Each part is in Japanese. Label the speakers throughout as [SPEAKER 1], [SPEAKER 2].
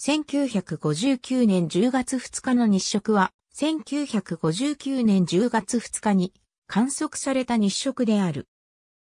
[SPEAKER 1] 1959年10月2日の日食は、1959年10月2日に観測された日食である。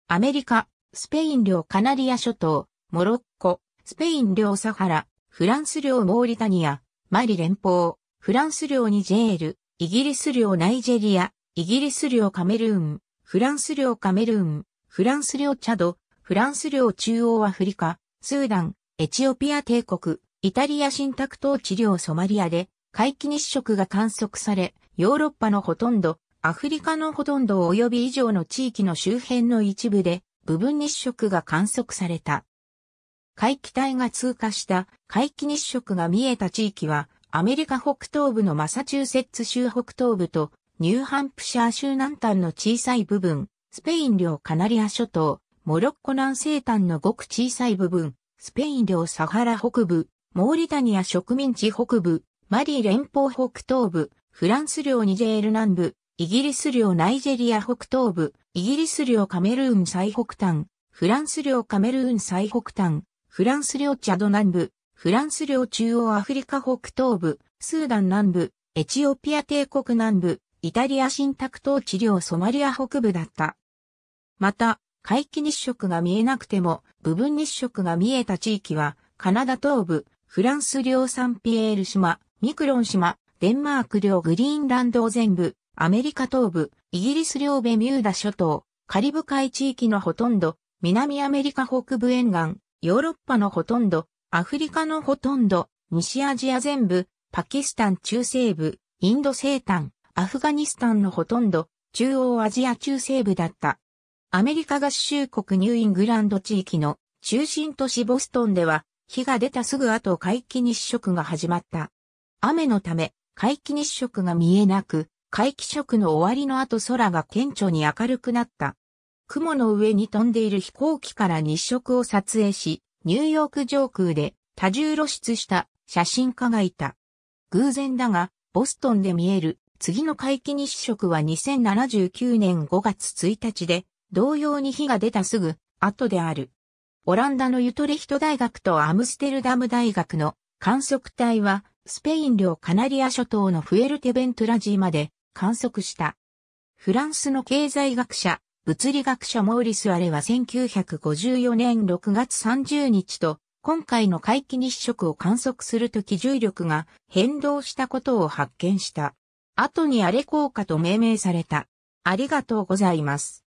[SPEAKER 1] アメリカ、スペイン領カナリア諸島、モロッコ、スペイン領サハラ、フランス領モーリタニア、マリ連邦、フランス領ニジェール、イギリス領ナイジェリア、イギリス領カメルーン、フランス領カメルーン、フランス領チャド、フランス領中央アフリカ、スーダン、エチオピア帝国、イタリア新宅等治領ソマリアで皆既日食が観測され、ヨーロッパのほとんど、アフリカのほとんど及び以上の地域の周辺の一部で部分日食が観測された。回帰帯が通過した皆既日食が見えた地域は、アメリカ北東部のマサチューセッツ州北東部とニューハンプシャー州南端の小さい部分、スペイン領カナリア諸島、モロッコ南西端のごく小さい部分、スペイン領サハラ北部、モーリタニア植民地北部、マリー連邦北東部、フランス領ニジェール南部、イギリス領ナイジェリア北東部、イギリス領カメルーン最北端、フランス領カメルーン最北端、フランス領チャド南部、フランス領中央アフリカ北東部、スーダン南部、エチオピア帝国南部、イタリア新宅統治領ソマリア北部だった。また、回帰日食が見えなくても、部分日食が見えた地域は、カナダ東部、フランス領サンピエール島、ミクロン島、デンマーク領グリーンランド全部、アメリカ東部、イギリス領ベミューダ諸島、カリブ海地域のほとんど、南アメリカ北部沿岸、ヨーロッパのほとんど、アフリカのほとんど、西アジア全部、パキスタン中西部、インド西端、アフガニスタンのほとんど、中央アジア中西部だった。アメリカ合衆国ニューイングランド地域の中心都市ボストンでは、日が出たすぐ後回帰日食が始まった。雨のため、回帰日食が見えなく、回帰食の終わりの後空が顕著に明るくなった。雲の上に飛んでいる飛行機から日食を撮影し、ニューヨーク上空で多重露出した写真家がいた。偶然だが、ボストンで見える次の回帰日食は2079年5月1日で、同様に日が出たすぐ後である。オランダのユトレヒト大学とアムステルダム大学の観測隊は、スペイン領カナリア諸島のフエルテベントラジーまで観測した。フランスの経済学者、物理学者モーリス・アレは1954年6月30日と、今回の回帰日食を観測するとき重力が変動したことを発見した。後にアレ効果と命名された。ありがとうございます。